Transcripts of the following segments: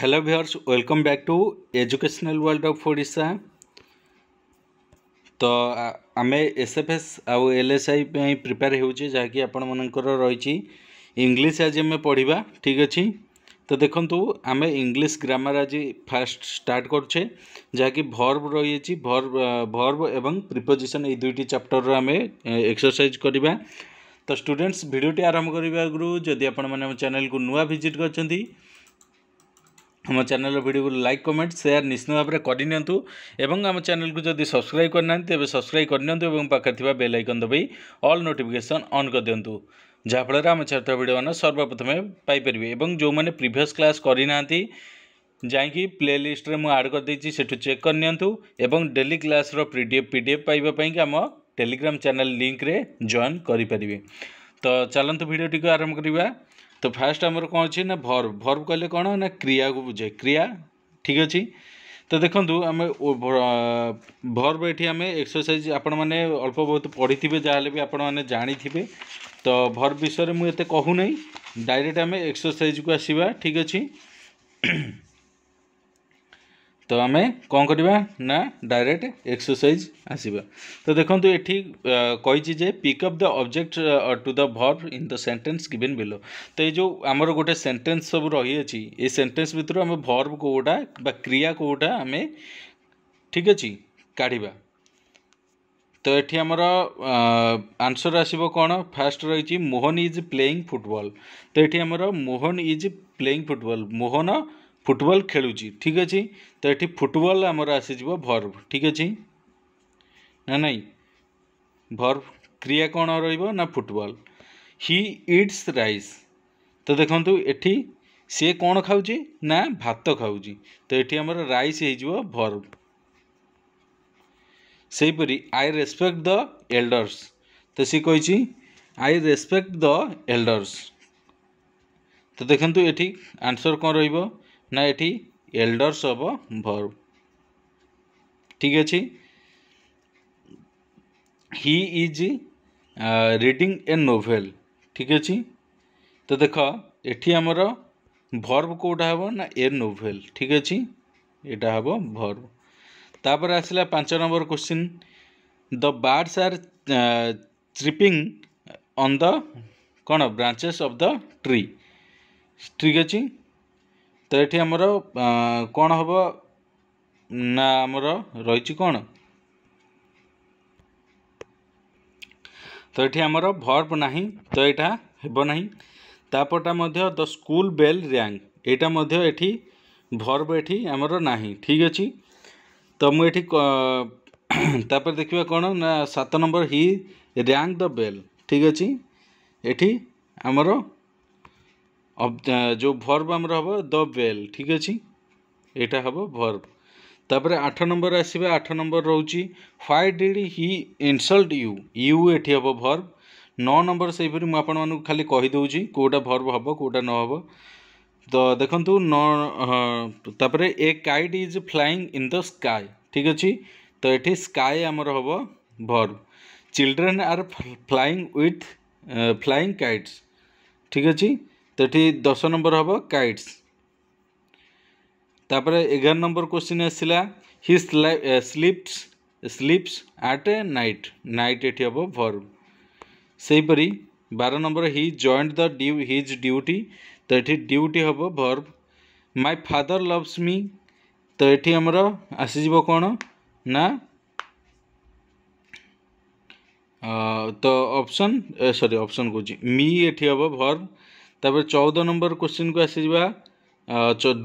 hello viewers welcome back to educational world of Odisha ତ ଆମେ S F S ଆଉ L S I ପାଇଁ prepare ହେଉଛେ ଯାହାକି ଆପଣମାନଙ୍କର ରହିଛି ଇଂଲିଶ ଆଜି ଆମେ ପଢ଼ିବା ଠିକ୍ ଅଛି ତ ଦେଖନ୍ତୁ ଆମେ ଇଂଲିଶ ଗ୍ରାମାର ଆଜି ଫାଷ୍ଟ ଷ୍ଟାର୍ଟ କରୁଛେ ଯାହାକି ଭର୍ବ ରହିଅଛି ଭର୍ବ ଭର୍ବ ଏବଂ ପ୍ରିପୋଜିସନ୍ ଏଇ ଦୁଇଟି ଚାପ୍ଟରର ଆମେ ଏକ୍ସରସାଇଜ୍ କରିବା ତ ଷ୍ଟୁଡେଣ୍ଟସ୍ ଭିଡ଼ିଓଟି ଆରମ୍ଭ କରିବା ଆଗରୁ ଯଦି ଆପଣମାନେ ଆମ ଚ୍ୟାନେଲକୁ ନୂଆ ଭିଜିଟ୍ କରିଛନ୍ତି ଆମ ଚ୍ୟାନେଲ୍ର ଭିଡ଼ିଓକୁ ଲାଇକ୍ କମେଣ୍ଟ ସେୟାର ନିଶ୍ଚିତ ଭାବରେ କରିନିଅନ୍ତୁ ଏବଂ ଆମ ଚ୍ୟାନେଲ୍କୁ ଯଦି ସବସ୍କ୍ରାଇବ୍ କରିନାହାନ୍ତି ତେବେ ସବସ୍କ୍ରାଇବ୍ କରିନିଅନ୍ତୁ ଏବଂ ପାଖରେ ଥିବା ବେଲ୍ ଆଇକନ୍ ଦବାଇ ଅଲ୍ ନୋଟିଫିକେସନ୍ ଅନ୍ କରିଦିଅନ୍ତୁ ଯାହାଫଳରେ ଆମ ଛାତ୍ର ଭିଡ଼ିଓମାନେ ସର୍ବପ୍ରଥମେ ପାଇପାରିବେ ଏବଂ ଯେଉଁମାନେ ପ୍ରିଭିୟସ୍ କ୍ଲାସ୍ କରିନାହାନ୍ତି ଯାଇକି ପ୍ଲେ ଲିଷ୍ଟରେ ମୁଁ ଆଡ଼୍ କରିଦେଇଛି ସେଠୁ ଚେକ୍ କରିନିଅନ୍ତୁ ଏବଂ ଡେଲି କ୍ଲାସ୍ର P D F P D F ପାଇବା ପାଇଁକି ଆମ ଟେଲିଗ୍ରାମ୍ ଚ୍ୟାନେଲ୍ ଲିଙ୍କରେ ଜଏନ୍ କରିପାରିବେ ତ ଚାଲନ୍ତୁ ଭିଡ଼ିଓଟିକୁ ଆରମ୍ଭ କରିବା তো ଫାର୍ଷ୍ଟ ଆମର କ'ଣ ଅଛି ନା ଭର୍ବ ଭର୍ବ କହିଲେ କ'ଣ ନା କ୍ରିୟାକୁ ବୁଝେ କ୍ରିୟା ଠିକ୍ ଅଛି ତ ଦେଖନ୍ତୁ ଆମେ ଭର୍ବ ଏଠି ଆମେ ଏକ୍ସରସାଇଜ୍ ଆପଣମାନେ ଅଳ୍ପ ବହୁତ ପଢ଼ିଥିବେ ଯାହାହେଲେ ବି ଆପଣମାନେ ଜାଣିଥିବେ ତ ଭର୍ବ ବିଷୟରେ ମୁଁ ଏତେ କହୁନାହିଁ ଡାଇରେକ୍ଟ ଆମେ ଏକ୍ସରସାଇଜ୍କୁ ଆସିବା ଠିକ୍ ଅଛି तो आम कौन करवा डायरेक्ट एक्सरसाइज आसवा तो देखो ये कही pick up the object to the verb in the sentence given below तो ये जो आम गोटे सेंटेन्स सब रही अच्छी सेन्टेन्स भितर आम भर्व कौटा क्रिया कौटा आम ठीक अच्छे काढ़ा तो ये आमर आंसर आसो कौन फास्ट रही मोहन इज प्लेइंग फुटबल तो ये आमर Mohan is playing football Mohan football ଖେଳୁଛି ଠିକ୍ ଅଛି ତ ଏଠି ଫୁଟବଲ୍ ଆମର ଆସିଯିବ ଭର୍ଭ ଠିକ୍ ଅଛି ନା ନାହିଁ ଭର୍ଭ କ୍ରିୟା କ'ଣ ରହିବ ନା ଫୁଟବଲ୍ ହି ଇଟ୍ସ ରାଇସ୍ ତ ଦେଖନ୍ତୁ ଏଠି ସିଏ କ'ଣ ଖାଉଛି ନା ଭାତ ଖାଉଛି ତ ଏଠି ଆମର ରାଇସ୍ ହେଇଯିବ ଭର୍ବ ସେହିପରି ଆଇ ରେସ୍ପେକ୍ଟ ଦ ଏଲ୍ଡର୍ସ ତ ସିଏ କହିଛି ଆଇ ରେସ୍ପେକ୍ଟ ଦ ଏଲ୍ଡର୍ସ ତ ଦେଖନ୍ତୁ ଏଠି ଆନ୍ସର୍ କ'ଣ ରହିବ না এটি এল্ডার্স অব ভর্ব ঠিক আছে he is reading a novel ঠিক আছে তো দেখ এটি আমার ভর্ব কোটা হব না এ নোভেল ঠিক আছে এটা হব ভর্ব তাপরে আসলা পাঁচ number question the birds are chirping on the କ'ଣ ବ୍ରାଞ୍ଚେସ୍ ଅଫ୍ ଦ ଟ୍ରି ଠିକ୍ ଅଛି ତ ଏଠି ଆମର କ'ଣ ହେବ ନା ଆମର ରହିଛି କ'ଣ ତ ଏଠି ଆମର ଭର୍ବ ନାହିଁ ତ ଏଇଟା ହେବ ନାହିଁ ତାପରଟା ମଧ୍ୟ ଦ ସ୍କୁଲ ବେଲ୍ ରିଆଙ୍ଗ ଏଇଟା ମଧ୍ୟ ଏଠି ଭର୍ବ ଏଠି ଆମର ନାହିଁ ଠିକ୍ ଅଛି ତ ମୁଁ ଏଠି ତାପରେ ଦେଖିବା କ'ଣ ନା ସାତ number he rang the bell ଠିକ୍ ଅଛି ଏଠି ଆମର ଯେଉଁ ଭର୍ବ ଆମର ହେବ ଦ ବେଲ୍ ଠିକ୍ ଅଛି ଏଇଟା ହେବ ଭର୍ବ ତାପରେ ଆଠ ନମ୍ବର ଆସିବା ଆଠ ନମ୍ବର ରହୁଛି why did he insult you you ଏଠି ହେବ ଭର୍ବ ନଅ ନମ୍ବର ସେହିପରି ମୁଁ ଆପଣମାନଙ୍କୁ ଖାଲି କହିଦେଉଛି କେଉଁଟା ଭର୍ବ ହେବ କେଉଁଟା ନ ହେବ ତ ଦେଖନ୍ତୁ ନଅ ତାପରେ a kite is flying in the sky ଠିକ୍ ଅଛି ତ ଏଠି ସ୍କାଏ ଆମର ହେବ verb children are flying with flying kites ଠିକ୍ ଅଛି তো এটি দশ নম্বর হব কাইটস তাপরে এগারো নম্বর কোশ্চিন আসছিলা he sleeps sleeps at a night night এটি হব ভর্ব সেইপরি ବାର number he joint the do his duty ତ ଏଠି ଡ୍ୟୁଟି ହେବ ଭର୍ବ ମାଇ ଫାଦର ଲଭ୍ସ ମି ତ ଏଠି ଆମର ଆସିଯିବ କ'ଣ ନା ତ ଅପସନ୍ ସରି ଅପସନ୍ କହୁଛି ମି ଏଠି ହେବ ଭର୍ବ ତାପରେ ଚଉଦ ନମ୍ବର କୋଶ୍ଚିନ୍କୁ ଆସିଯିବା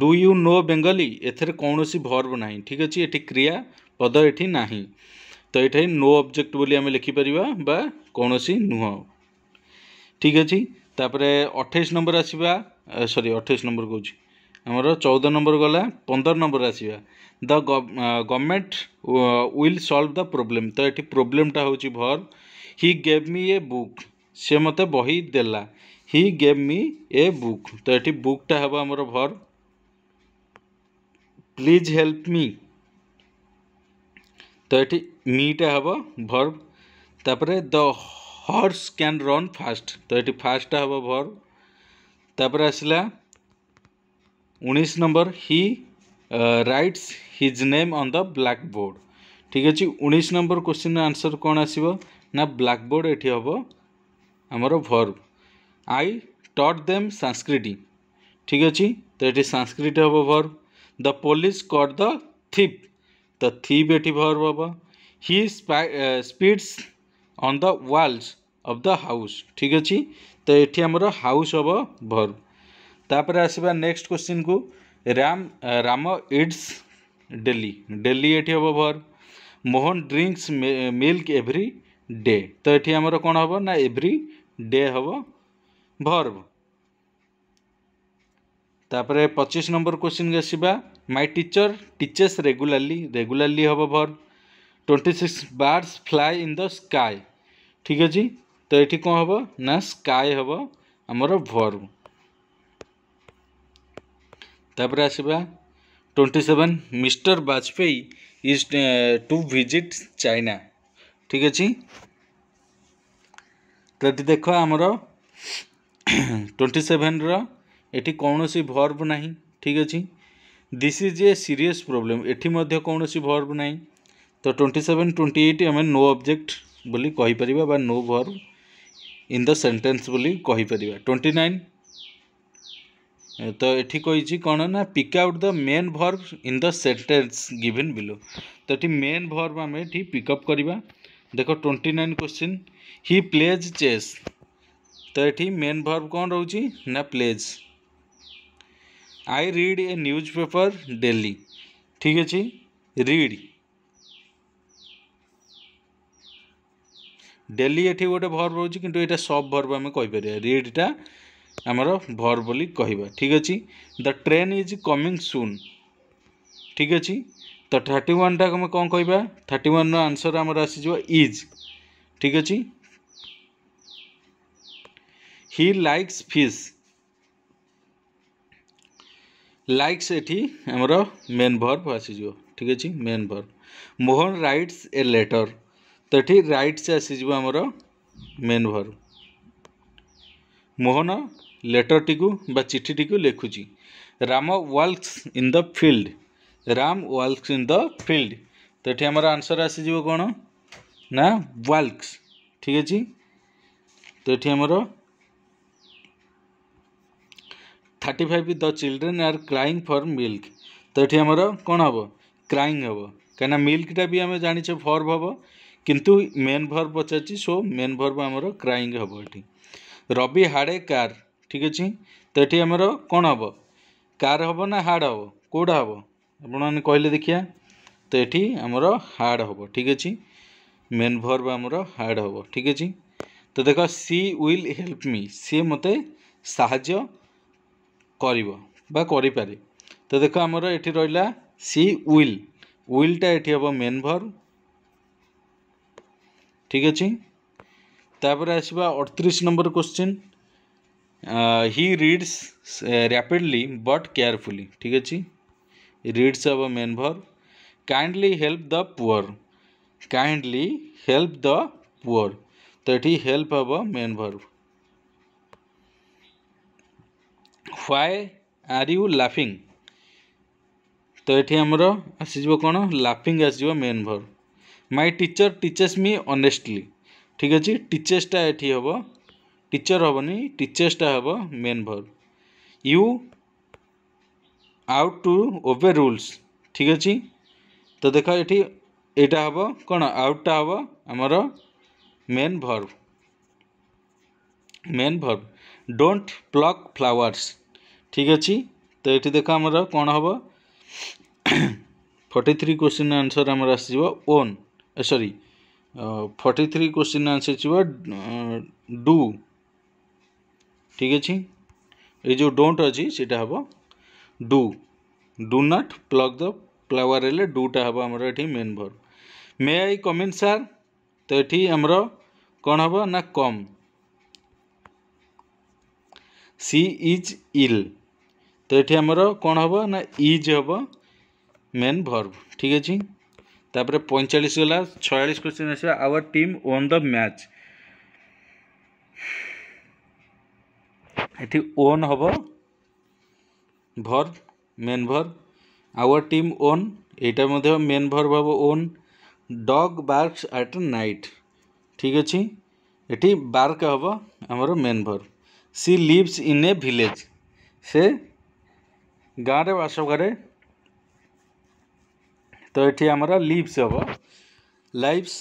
ଡୁ ୟୁ ନୋ ବେଙ୍ଗଲୀ ଏଥିରେ କୌଣସି ଭର୍ବ ନାହିଁ ଠିକ୍ ଅଛି ଏଠି କ୍ରିୟା ପଦ ଏଠି ନାହିଁ ତ ଏଠି ନୋ ଅବଜେକ୍ଟ ବୋଲି ଆମେ ଲେଖିପାରିବା ବା କୌଣସି ନୁହଁ ଠିକ୍ ଅଛି ତାପରେ ଅଠେଇଶ ନମ୍ବର ଆସିବା ସରି ଅଠେଇଶ ନମ୍ବର କହୁଛି ଆମର ଚଉଦ ନମ୍ବର ଗଲା ପନ୍ଦର ନମ୍ବର ଆସିବା the government will solve the problem ତ ଏଠି ପ୍ରୋବ୍ଲେମ୍ଟା ହେଉଛି ଭର୍ ହି ଗେଭ୍ ମି ଏ ବୁକ୍ ସେ ମୋତେ ବହି ଦେଲା হি গেভ মি এ বুক তো এটি বুকটা হব আমার ভর প্লিজ হেল্প মি তো এটি মিটা হব ভর্ব তারপরে the horse can run fast তো এটি ফাস্টটা হব ভর্ব তারপরে আসলা উনিশ number he writes his name on the blackboard ঠিক আছে উনিশ নম্বর কোশ্চিন আনসর কোণ আসব না ব্ল্যাক বোর্ড এটি হব আমার verb I taught them Sanskrit ঠিক ଅଛି ତ ଏଠି ସାଂସ୍କ୍ରିଟ୍ ହେବ verb the police caught the thief ତ ଥିପ୍ ଏଠି ଭର୍ବ ହେବ he spits on the walls of the house ଠିକ୍ ଅଛି ତ ଏଠି ଆମର ହାଉସ୍ ହେବ ଭର୍ବ ତାପରେ ଆସିବା ନେକ୍ସଟ କ୍ୱେଶ୍ଚିନ୍କୁ Ram Ram eats daily daily ଏଠି ହେବ verb Mohan drinks milk every day ତ ଏଠି ଆମର କ'ଣ ହେବ ନା ଏଭ୍ରି ଡେ ହେବ भर्व तापर पचिश नंबर क्वेश्चन आसवा my teacher teachers regularly regularly हम verb twenty six birds fly in the sky ठीक अच्छे तो ये कौन हम ना स्काय हम आमर भर्व तापर आसवा twenty seven mister Vajpayee is to visit China ठीक अच्छे तो देख आमर ଟ୍ୱେଣ୍ଟି ସେଭେନ୍ର ଏଠି କୌଣସି ଭର୍ବ ନାହିଁ ଠିକ୍ ଅଛି this is a serious problem ଏଠି ମଧ୍ୟ କୌଣସି ଭର୍ବ ନାହିଁ ତ ଟ୍ୱେଣ୍ଟି ସେଭେନ୍ ଟ୍ୱେଣ୍ଟି ଏଇଟ୍ ଆମେ ନୋ ଅବଜେକ୍ଟ ବୋଲି କହିପାରିବା ବା no verb in the sentence ବୋଲି କହିପାରିବା ଟ୍ୱେଣ୍ଟି ନାଇନ୍ ତ ଏଠି କହିଛି କ'ଣ ନା pick out the main verb in the sentence given below ତ ଏଠି ମେନ୍ ଭର୍ବ ଆମେ ଏଠି ପିକ୍ ଅପ୍ କରିବା ଦେଖ twenty nine question he plays chess तो ये मेन भर्ब कौन रोचे ना plays I read a newspaper daily ठीक अच्छे रीड डेली ये गोटे भर्ब रोचे कि सब भर्ब आम कहीपर रिडटा आमर भर्ब बोली कह ठीक अच्छे द ट्रेन इज कमिंग सुन ठीक अच्छे तो थर्टी वन टाक कौन कह थर्टी वन आंसर आमर आसीज इज ठीक अच्छी হি লাইক্স ফিସ୍ ଲାଇକ୍ସ ଏଠି ଆମର ମେନ୍ ଭର୍ବ ଆସିଯିବ ଠିକ୍ ଅଛି main verb Mohan writes a letter ତ ଏଠି ରାଇଟ୍ସ ଆସିଯିବ ଆମର ମେନ୍ ଭର୍ବ ମୋହନ ଲେଟର୍ଟିକୁ ବା ଚିଠିଟିକୁ ଲେଖୁଛି Ram walks in the field Ram walks in the field ତ ଏଠି ଆମର ଆନ୍ସର୍ ଆସିଯିବ କ'ଣ ନା ୱାଲ୍କସ୍ ଠିକ୍ ଅଛି ତ ଏଠି ଆମର thirty five the children are crying for milk ତ ଏଠି ଆମର କ'ଣ ହେବ କ୍ରାଇଂ ହେବ କାହିଁକିନା ମିଲ୍କଟା ବି ଆମେ ଜାଣିଛେ ଭର୍ବ ହେବ କିନ୍ତୁ ମେନ୍ ଭର୍ବ ପଚାରିଛି ସୋ ମେନ୍ ଭର୍ବ ଆମର କ୍ରାଇଂ ହେବ ଏଠି ରବି ହାଡ଼େ କାର୍ ଠିକ୍ ଅଛି ତ ଏଠି ଆମର କ'ଣ ହେବ କାର୍ ହେବ ନା ହାଡ଼ ହେବ କେଉଁଟା ହେବ ଆପଣମାନେ କହିଲେ ଦେଖିବା ତ ଏଠି ଆମର ହାଡ଼ ହେବ ଠିକ୍ ଅଛି ମେନ୍ ଭର୍ବ ଆମର ହାଡ଼ ହେବ ଠିକ୍ ଅଛି ତ ଦେଖ ସି ୱିଲ୍ ହେଲ୍ପ ମି ସିଏ ମୋତେ ସାହାଯ୍ୟ कर तो देख आमर ये रहा सी विल विलटा ये हम मेन भर ठीक अच्छे तापर आसवा अड़तीस number question he reads rapidly but carefully ठीक अच्छे रिड्स हम main verb kindly help the poor kindly help the poor तो ये हेल्प हम मेन भर ହ୍ୱାଏ ଆର୍ ୟୁ ଲାଫିଂ ତ ଏଠି ଆମର ଆସିଯିବ କ'ଣ ଲାଫିଂ ଆସିଯିବ ମେନ୍ ଭର୍ ମାଇ ଟିଚର୍ ଟିଚେସ୍ ମି ଅନେଷ୍ଟଲି ଠିକ୍ ଅଛି ଟିଚେସ୍ଟା ଏଠି ହେବ ଟିଚର୍ ହେବନି ଟିଚେସ୍ଟା ହେବ main verb you ought to obey rules ଠିକ୍ ଅଛି ତ ଦେଖ ଏଠି ଏଇଟା ହେବ କ'ଣ ଆଉଟ୍ଟା ହେବ ଆମର main verb main verb don't pluck flowers ঠিক ଅଛି ତ ଏଠି ଦେଖ ଆମର କ'ଣ ହେବ ଫର୍ଟି ଥ୍ରୀ କୋଶ୍ଚିନ୍ ଆନ୍ସର୍ ଆମର ଆସିଯିବ one sorry forty three question answer ଯିବ ଡୁ ଠିକ୍ ଅଛି ଏଇ ଯେଉଁ ଡୋଣ୍ଟ ଅଛି ସେଇଟା ହେବ do do not pluck the flower ହେଲେ ଡୁଟା ହେବ ଆମର ଏଠି main verb may I come in sir ତ ଏଠି ଆମର କ'ଣ ହେବ ନା କମ୍ ସି ଇଜ୍ ଇଲ୍ তো এটি আমার কোণ হব না ইজ হব মেন ভর্ব ঠিক আছে তাপরে পঁয়চাশ গলা ছয়াশ কোশ্চিন আসবে our team won the match এটি ওন হব verb main verb our team won এটা মধ্যে মেন ভর্ব হব won dog barks at night ঠিক আছে এটি বার্ক হব আমার main verb she lives in a village সে ଗାଁରେ ବାସ କରେ ତ ଏଠି ଆମର ଲିଭ୍ସ ହେବ ଲାଇଭ୍ସ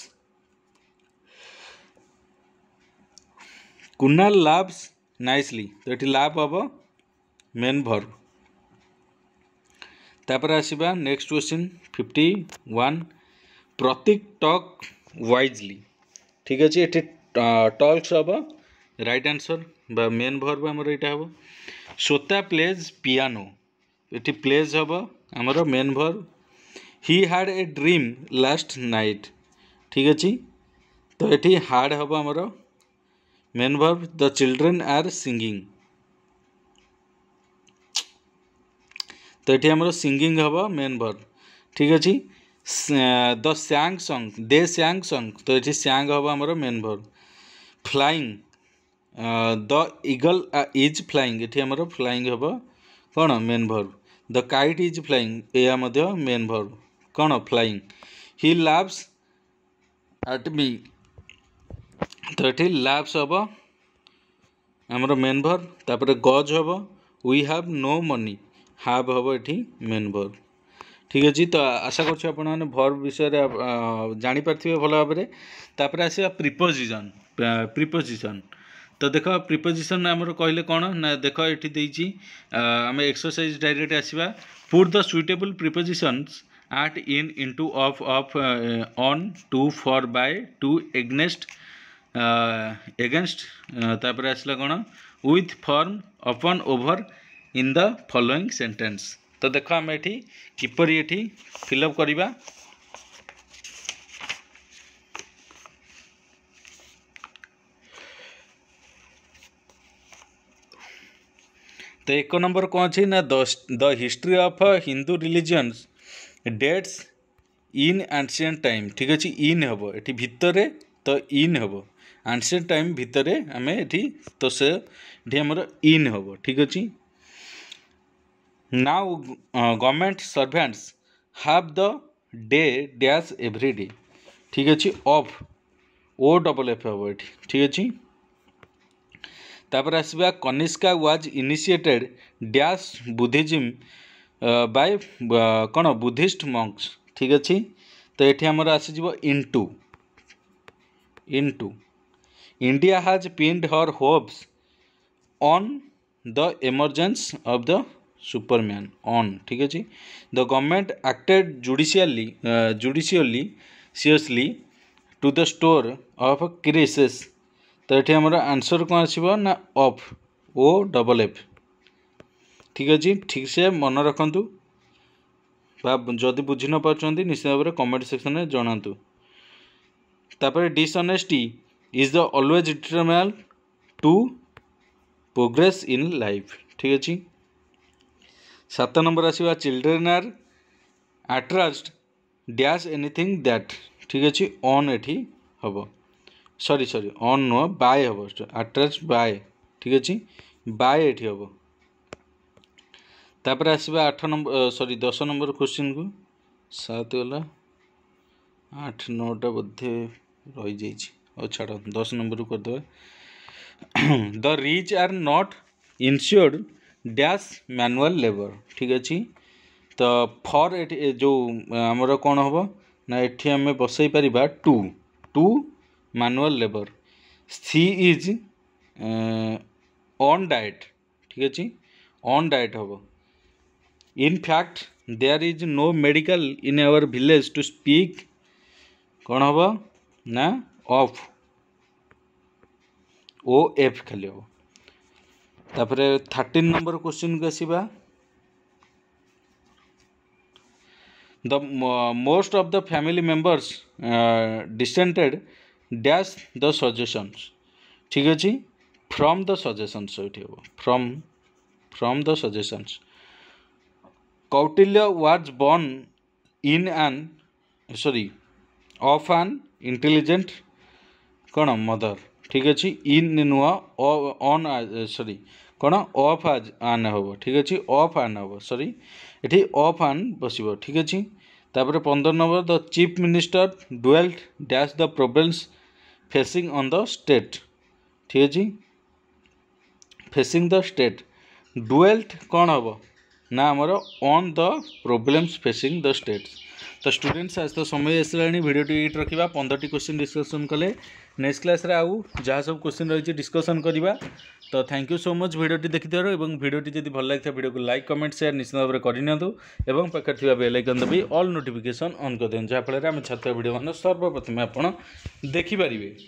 କୁନାଲ ଲାଭ୍ସ ନାଇସଲି ତ ଏଠି ଲାଭ ହେବ ମେନ୍ ଭର୍ବ ତାପରେ ଆସିବା next question fifty one Prateek talk wisely ଠିକ୍ ଅଛି ଏଠି ଟକ୍ସ ହେବ ରାଇଟ୍ ଆନ୍ସର୍ ବା ମେନ୍ ଭର୍ବ ଆମର ଏଇଟା ହେବ ଶ୍ରୋତା ପ୍ଲେଜ୍ ପିଆନୋ ये प्लेज हम आम मेन भर हि हाड ए ड्रीम लास्ट नाइट ठीक अच्छे तो ये हाड हम आम मेन भर द चिलड्रेन आर सिंगिंग तो ये आम सिंगिंग हम मेन भर ठीक अच्छे द सांग संग दे सांग संग तो ये सांग हम आम main verb flying the eagle is flying ये आम फ्लाइंग हम କ'ଣ main verb the kite is flying ଏହା ମଧ୍ୟ ମେନ୍ ଭର୍ବ କ'ଣ ଫ୍ଲାଇଂ ହି ଲାଭ୍ସ ଆଟ୍ ବି ତ ଏଠି ଲାଭ୍ସ ହେବ ଆମର ମେନ୍ ଭର୍ବ ତାପରେ ଗଜ୍ ହେବ we have no money have ହେବ ଏଠି ମେନ୍ ଭର୍ବ ଠିକ୍ ଅଛି ତ ଆଶା କରୁଛି ଆପଣମାନେ ଭର୍ବ ବିଷୟରେ ଜାଣିପାରିଥିବେ ଭଲ ଭାବରେ ତାପରେ ଆସିବା ପ୍ରିପୋଜିସନ୍ ପ୍ରିପୋଜିସନ୍ तो देख प्रिपोजिशन आमर कहले कौन ना देख ये आम एक्सरसाइज डायरेक्ट आसवा put the suitable preposition at in into of of on to for by to against against तापर आसला कौन with from upon over in the following sentence तो देख आम ये किपर ये फिलअप करवा ତ ଏକ ନମ୍ବର କ'ଣ ଅଛି ନା the history of Hindu religions dates in ancient time ଠିକ୍ ଅଛି ଇନ୍ ହେବ ଏଠି ଭିତରେ ତ ଇନ୍ ହେବ ଆନ୍ସିଏଣ୍ଟ ଟାଇମ୍ ଭିତରେ ଆମେ ଏଠି ତ ସେ ଏଠି ଆମର ଇନ୍ ହେବ ଠିକ୍ ଅଛି now government servants have the day dash every day ଠିକ୍ ଅଛି ଅଫ୍ ଓ ଡବଲ୍ ଏଫ୍ ହେବ ଏଠି ଠିକ୍ ଅଛି ତାପରେ ଆସିବା Kanishka was initiated dash Buddhism by କ'ଣ ବୁଦ୍ଧିଷ୍ଟ ମଙ୍କସ୍ ଠିକ୍ ଅଛି ତ ଏଠି ଆମର ଆସିଯିବ into into India has pinned her hopes on the emergence of the superman on ଠିକ୍ ଅଛି the government acted judicially judicially seriously to the store of crises तो ये आम आंसर कौन आस अफ ओ डबल एफ ठीक अच्छे ठीक से मन रखु जदि बुझी न पार्टी निश्चित भाव में कमेंट सेक्शन में जनातु तापर dishonesty is the always detrimental to progress in life ठीक अच्छे सात नंबर आसवा चिल्ड्रेन आर आट्राज डैश एनिथिंग दैट ठीक अच्छे अन्न ये हम সরি সরি অন নুহ বাই হব আট্রাচ বাই ঠিক আছে বাই এটি হব তাপরে আসবা আঠ নম্বর সরি দশ নম্বর কোশ্চিন কু সাত গলা আট নটা বোধে রয়েছে ও ছাড় দশ নম্বর করদেবা the rich are not insured dash manual labour ठीक अच्छे तो फर जो आमर कौन हम ना ये आम बसई पार to to manual labour she is on diet ठीक अच्छे ऑन डाइट हम in fact there is no medical in our village to speak कौन हम ना ऑफ ओ एफ खाली हम तापर थर्टिन नंबर क्वेश्चन को आसवा the most of the family members dissented dash the suggestions ଠିକ୍ ଅଛି ଫ୍ରମ୍ ଦ ସଜେସନ୍ସ ଏଇଠି ହେବ from from the suggestions Kautilya was born in an sorry of an intelligent କ'ଣ ମଦର୍ ଠିକ୍ ଅଛି ଇନ୍ ନୁହଁ ଅନ୍ ସରି କ'ଣ ଅଫ୍ ଆଜ୍ ଆନ୍ ହେବ ଠିକ୍ ଅଛି ଅଫ୍ ଆନ୍ ହେବ ସରି ଏଠି ଅଫ୍ ଆନ୍ ବସିବ ଠିକ୍ ଅଛି ତାପରେ ପନ୍ଦର ନମ୍ବର the chief minister dwelt dash the problems facing on the state ठीक अच्छे फेसिंग द स्टेट डुएल्थ कौन हम ना आमर on the problems facing the states तो स्टूडेंट्स आज तो समय आसला भिडियो एट रखा पंद्रह क्वेश्चन डिस्कसन कले नेक्स्ट क्लास आउ जहाँ सब क्वेश्चन रही डिस्कसन करवा तो थैंक यू सो मच भिडियोटी देखो और भिडियोटी जब भल लगी भिडियो को लाइक कमेंट सेयार निश्चित भाव में और पाखे थोड़ा बेलैकन भी कर नोटिकेसन जहाँ जहाँफल छात्र भिड मान सर्वप्रथमें आप देखिपारे